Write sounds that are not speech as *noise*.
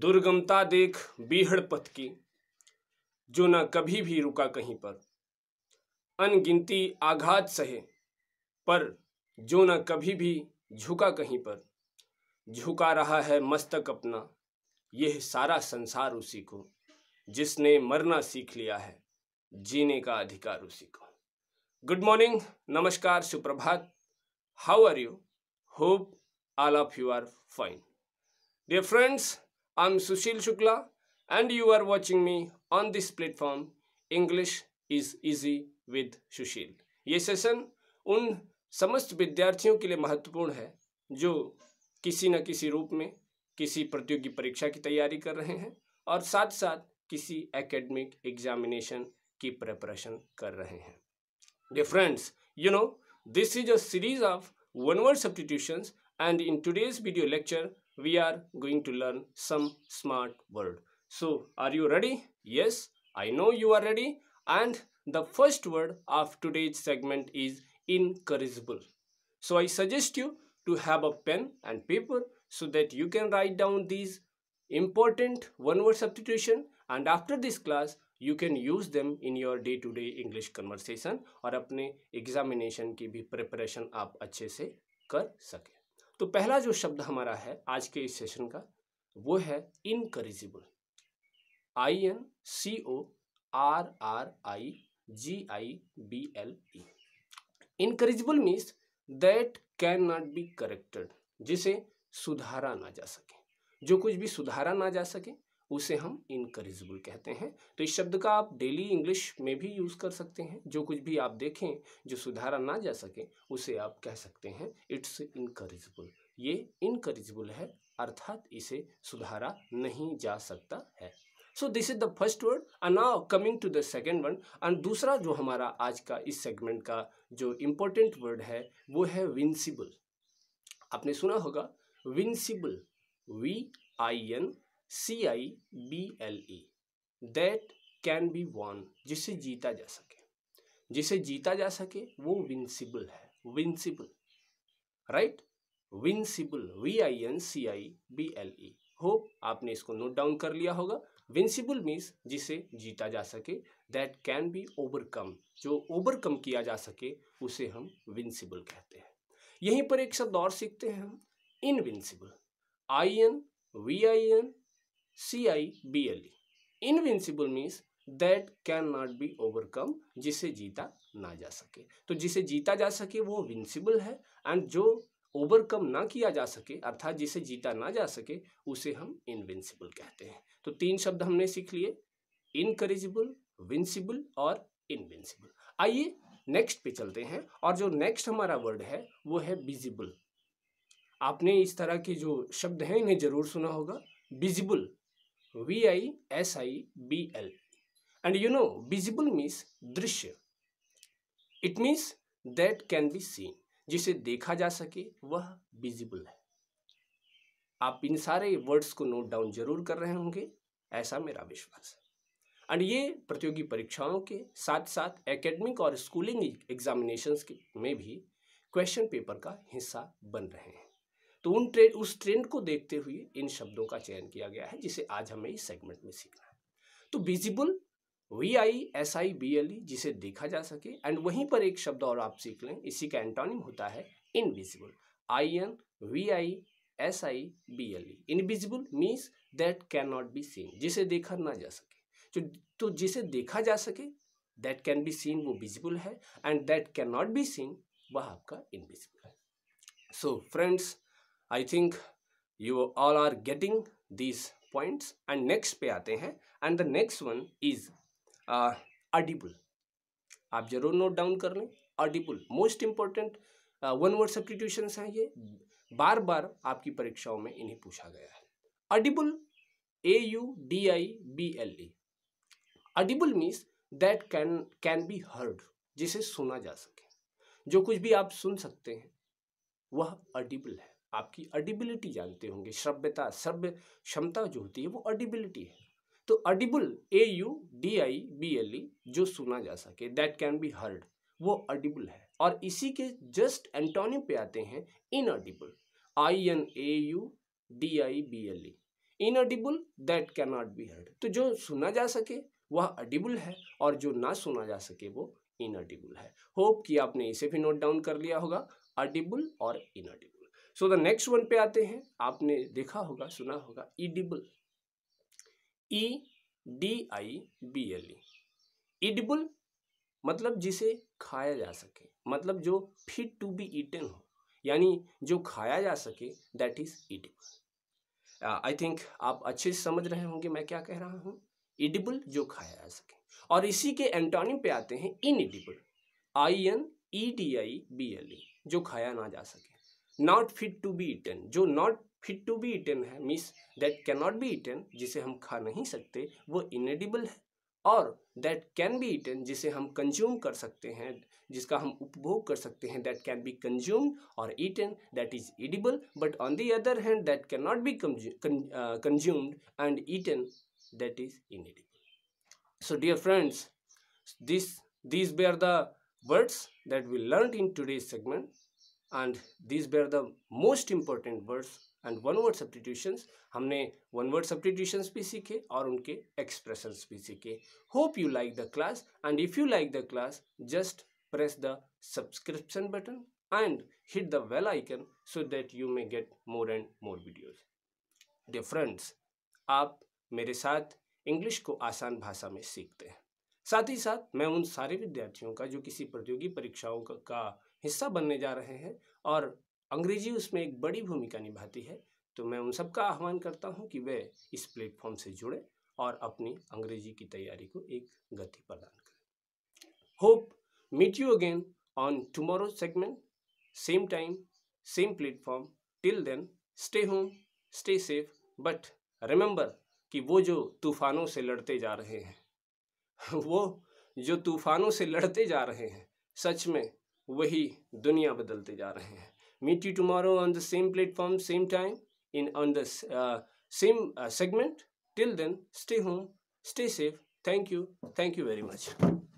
दुर्गमता देख बीहड़ पथ की जो न कभी भी रुका कहीं पर अनगिनती आघात सहे पर जो न कभी भी झुका कहीं पर झुका रहा है मस्तक अपना यह सारा संसार उसी को जिसने मरना सीख लिया है जीने का अधिकार उसी को गुड मॉर्निंग नमस्कार सुप्रभात how are you hope all of you are fine dear friends I'm Sushil Shukla and you are watching me on this platform English is easy with Sushil. ये सेशन उन समस्त विद्यार्थियों के लिए महत्वपूर्ण है जो किसी न किसी रूप में किसी प्रतियोगी परीक्षा की तैयारी कर रहे हैं और साथ साथ किसी एकेडमिक एग्जामिनेशन की प्रिपरेशन कर रहे हैं dear friends you know this is a series of one word substitutions and in today's video lecture we are going to learn some smart word. So are you ready? Yes, I know you are ready. And the first word of today's segment is incorrigible. So I suggest you to have a pen and paper so that you can write down these important one word substitution and after this class you can use them in your day to day English conversation or अपने examination preparation. भी preparation आप अच्छे तो पहला जो शब्द हमारा है आज के इस सेशन का वो है incorrigible I N C O R R I G I B L E incorrigible means that can not be corrected जिसे सुधारा ना जा सके जो कुछ भी सुधारा ना जा सके उसे हम इनकरेजिबल कहते हैं तो इस शब्द का आप डेली इंग्लिश में भी यूज़ कर सकते हैं जो कुछ भी आप देखें जो सुधारा ना जा सके उसे आप कह सकते हैं इट्स इनकरेजिबल ये इनकरेजिबल है अर्थात इसे सुधारा नहीं जा सकता है so this is the first word and now coming to the second word and दूसरा जो हमारा आज का इस सेगमेंट का जो इम्पोर्टेंट वर्ड है वो है विंसिबल आपने सुना होगा vincible V I N C I B L E that can be won जिसे जीता जा सके जिसे जीता जा सके वो विंसिबल है vincible right vincible V I N C I B L E hope आपने इसको नोट डाउन कर लिया होगा विंसिबल मीन्स जिसे जीता जा सके दैट कैन बी ओवरकम जो ओवरकम किया जा सके उसे हम विंसिबल कहते हैं यहीं पर एक शब्द और सीखते हैं हम invincible I N V I N C I B E invincible means that can not be overcome जिसे जीता ना जा सके तो जिसे जीता जा सके वो विंसिबल है एंड जो ओवरकम ना किया जा सके अर्थात जिसे जीता ना जा सके उसे हम इनविंसिबल कहते हैं तो तीन शब्द हमने सीख लिए इनकरेजिबल विंसिबल और इनविंसिबल आइए नेक्स्ट पे चलते हैं और जो नेक्स्ट हमारा वर्ड है वो है विजिबल आपने इस तरह के जो शब्द हैं इन्हें जरूर सुना होगा visible V I S I B L. And you know, visible means दृश्य it means that can be seen जिसे देखा जा सके वह विजिबल है आप इन सारे वर्ड्स को नोट डाउन जरूर कर रहे होंगे ऐसा मेरा विश्वास है एंड ये प्रतियोगी परीक्षाओं के साथ साथ एकेडमिक और स्कूलिंग एग्जामिनेशंस में भी क्वेश्चन पेपर का हिस्सा बन रहे हैं तो उन ट्रेंड उस ट्रेंड को देखते हुए इन शब्दों का चयन किया गया है जिसे आज हमें इस सेगमेंट में सीखना है तो visible V I S I B L E जिसे देखा जा सके एंड वहीं पर एक शब्द और आप सीख लें इसी का एंटोनिम होता है invisible I N V I S I B L E invisible means that can not be seen जिसे देखा ना जा सके तो, तो जिसे देखा जा सके दैट कैन बी सीन वो विजिबल है and that can not be seen वह आपका इनविजिबल है so friends I think you all are getting these points and next पे आते हैं and the next one is audible आप जरूर नोट डाउन कर लें audible most important one word substitution हैं ये बार बार आपकी परीक्षाओं में इन्हें पूछा गया है audible A U D I B L E audible means that can can be heard जिसे सुना जा सके जो कुछ भी आप सुन सकते हैं वह अडिबल है आपकी अडिबिलिटी जानते होंगे सभ्यता सभ्य क्षमता जो होती है वो अडिबिलिटी है तो audible A U D I B L E जो सुना जा सके दैट कैन बी हर्ड वो अडिबल है और इसी के जस्ट एंटोनियम पे आते हैं inaudible I N A U D I B L E inaudible that can not be heard तो जो सुना जा सके वह अडिबल है और जो ना सुना जा सके वो इनअडिबल है होप कि आपने इसे भी नोट डाउन कर लिया होगा अडिबल और inaudible so the next one पे आते हैं आपने देखा होगा सुना होगा E E D I B L E edible मतलब जिसे खाया जा सके मतलब जो फिट टू बी ईटन हो यानी जो खाया जा सके that is edible I think आप अच्छे से समझ रहे होंगे मैं क्या कह रहा हूँ ईडिबल जो खाया जा सके और इसी के एंटोनिम पे आते हैं inedible I N E D I B L E जो खाया ना जा सके not fit to be eaten जो not fit to be eaten है means that can not be eaten जिसे हम खा नहीं सकते वो इनेडिबल है और दैट कैन बी ईटन जिसे हम कंज्यूम कर सकते हैं जिसका हम उपभोग कर सकते हैं दैट कैन बी कंज्यूम्ड और eaten that is edible but on the other hand that can not be consumed and eaten that is inedible dear friends this this be are the words that we learn in today's segment and this are the most important words and one word substitutions हमने one word substitutions भी सीखे और उनके expressions भी सीखे hope you like the class and if you like the class just press the subscription button and hit the bell icon so that you may get more and more videos Dear आप मेरे साथ English को आसान भाषा में सीखते हैं साथ ही साथ मैं उन सारे विद्यार्थियों का जो किसी प्रतियोगी परीक्षाओं का, का हिस्सा बनने जा रहे हैं और अंग्रेजी उसमें एक बड़ी भूमिका निभाती है तो मैं उन सबका आह्वान करता हूँ कि वे इस प्लेटफॉर्म से जुड़े और अपनी अंग्रेजी की तैयारी को एक गति प्रदान करें hope meet you again on tomorrow segment same time same platform till then stay home stay safe but remember कि वो जो तूफानों से लड़ते जा रहे हैं *laughs* वो जो तूफानों से लड़ते जा रहे हैं सच में वही दुनिया बदलते जा रहे हैं meet you tomorrow on the same platform same time in on the same segment till then stay home stay safe thank you thank you very much